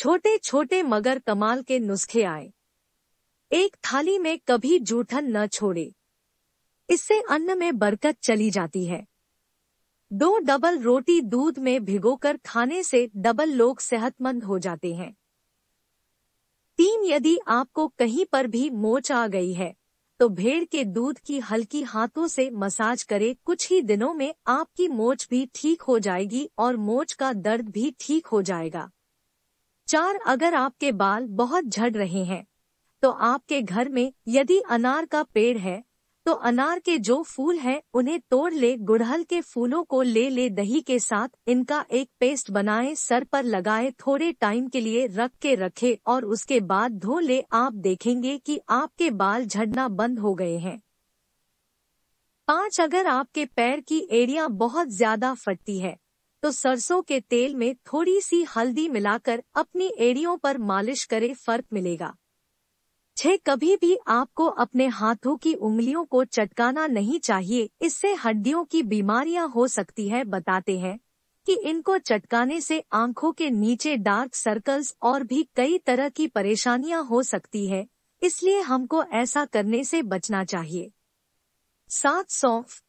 छोटे छोटे मगर कमाल के नुस्खे आए एक थाली में कभी जूठन न छोड़े इससे अन्न में बरकत चली जाती है दो डबल रोटी दूध में भिगोकर खाने से डबल लोग सेहतमंद हो जाते हैं तीन यदि आपको कहीं पर भी मोच आ गई है तो भेड़ के दूध की हल्की हाथों से मसाज करें कुछ ही दिनों में आपकी मोच भी ठीक हो जाएगी और मोच का दर्द भी ठीक हो जाएगा चार अगर आपके बाल बहुत झड़ रहे हैं तो आपके घर में यदि अनार का पेड़ है तो अनार के जो फूल हैं उन्हें तोड़ ले गुड़हल के फूलों को ले ले दही के साथ इनका एक पेस्ट बनाए सर पर लगाए थोड़े टाइम के लिए रख के रखे और उसके बाद धो ले आप देखेंगे कि आपके बाल झड़ना बंद हो गए हैं पांच अगर आपके पैर की एरिया बहुत ज्यादा फटती है तो सरसों के तेल में थोड़ी सी हल्दी मिलाकर अपनी एड़ियों पर मालिश करें फर्क मिलेगा छह कभी भी आपको अपने हाथों की उंगलियों को चटकाना नहीं चाहिए इससे हड्डियों की बीमारियां हो सकती है बताते हैं कि इनको चटकाने से आंखों के नीचे डार्क सर्कल्स और भी कई तरह की परेशानियां हो सकती है इसलिए हमको ऐसा करने से बचना चाहिए सात सौंफ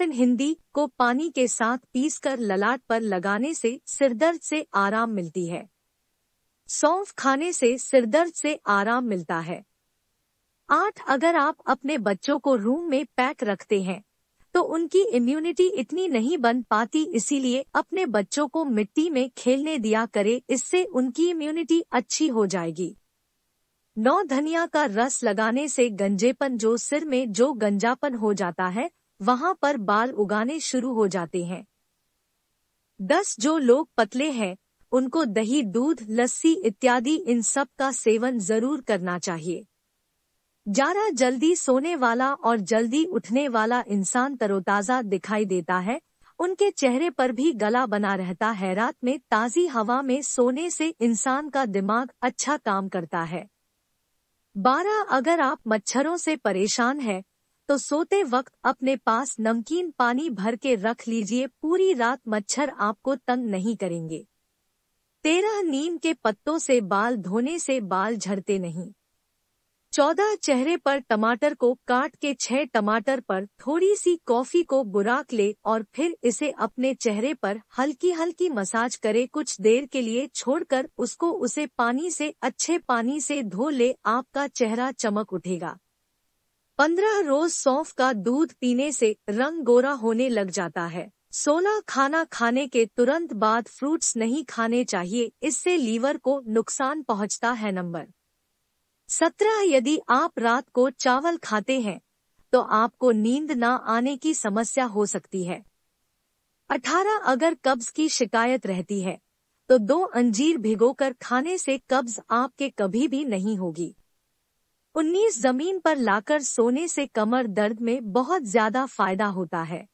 इन हिंदी को पानी के साथ पीसकर ललाट पर लगाने से सिरदर्द से आराम मिलती है सौंफ खाने से सिरदर्द से आराम मिलता है आठ अगर आप अपने बच्चों को रूम में पैक रखते हैं तो उनकी इम्यूनिटी इतनी नहीं बन पाती इसीलिए अपने बच्चों को मिट्टी में खेलने दिया करे इससे उनकी इम्यूनिटी अच्छी हो जाएगी नौ धनिया का रस लगाने से गंजेपन जो सिर में जो गंजापन हो जाता है वहां पर बाल उगाने शुरू हो जाते हैं दस जो लोग पतले हैं उनको दही दूध लस्सी इत्यादि इन सब का सेवन जरूर करना चाहिए जारा जल्दी सोने वाला और जल्दी उठने वाला इंसान तरोताज़ा दिखाई देता है उनके चेहरे पर भी गला बना रहता है रात में ताज़ी हवा में सोने से इंसान का दिमाग अच्छा काम करता है बारह अगर आप मच्छरों से परेशान हैं तो सोते वक्त अपने पास नमकीन पानी भर के रख लीजिए पूरी रात मच्छर आपको तंग नहीं करेंगे तेरह नीम के पत्तों से बाल धोने से बाल झड़ते नहीं चौदह चेहरे पर टमाटर को काट के छह टमाटर पर थोड़ी सी कॉफी को बुराक ले और फिर इसे अपने चेहरे पर हल्की हल्की मसाज करे कुछ देर के लिए छोड़कर उसको उसे पानी से अच्छे पानी से धो ले आपका चेहरा चमक उठेगा पंद्रह रोज सौंफ का दूध पीने से रंग गोरा होने लग जाता है सोना खाना खाने के तुरंत बाद फ्रूट्स नहीं खाने चाहिए इससे लीवर को नुकसान पहुंचता है नंबर सत्रह यदि आप रात को चावल खाते हैं तो आपको नींद न आने की समस्या हो सकती है अठारह अगर कब्ज की शिकायत रहती है तो दो अंजीर भिगोकर खाने से कब्ज आपके कभी भी नहीं होगी 19 जमीन पर लाकर सोने से कमर दर्द में बहुत ज्यादा फायदा होता है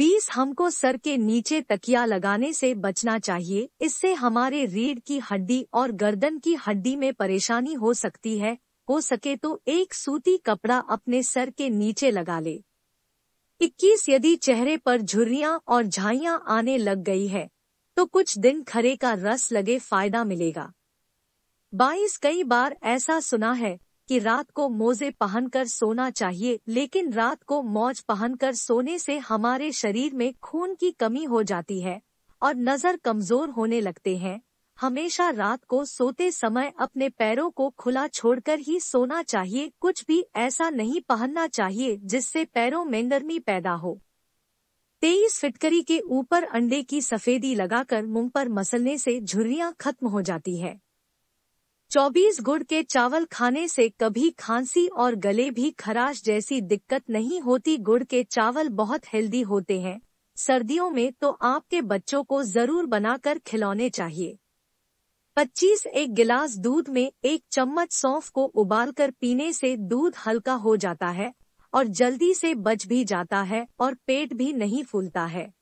20 हमको सर के नीचे तकिया लगाने से बचना चाहिए इससे हमारे रीढ़ की हड्डी और गर्दन की हड्डी में परेशानी हो सकती है हो सके तो एक सूती कपड़ा अपने सर के नीचे लगा ले 21 यदि चेहरे पर झुर्रिया और झाइया आने लग गई है तो कुछ दिन खरे का रस लगे फायदा मिलेगा बाईस कई बार ऐसा सुना है कि रात को मोजे पहनकर सोना चाहिए लेकिन रात को मौज पहनकर सोने से हमारे शरीर में खून की कमी हो जाती है और नज़र कमज़ोर होने लगते हैं हमेशा रात को सोते समय अपने पैरों को खुला छोड़कर ही सोना चाहिए कुछ भी ऐसा नहीं पहनना चाहिए जिससे पैरों में गर्मी पैदा हो तेईस फिटकरी के ऊपर अंडे की सफेदी लगाकर मुंह पर मसलने से झुर्रियां खत्म हो जाती है 24 गुड़ के चावल खाने से कभी खांसी और गले भी खराश जैसी दिक्कत नहीं होती गुड़ के चावल बहुत हेल्दी होते हैं सर्दियों में तो आपके बच्चों को जरूर बनाकर खिलौने चाहिए 25 एक गिलास दूध में एक चम्मच सौंफ को उबालकर पीने से दूध हल्का हो जाता है और जल्दी से बच भी जाता है और पेट भी नहीं फूलता है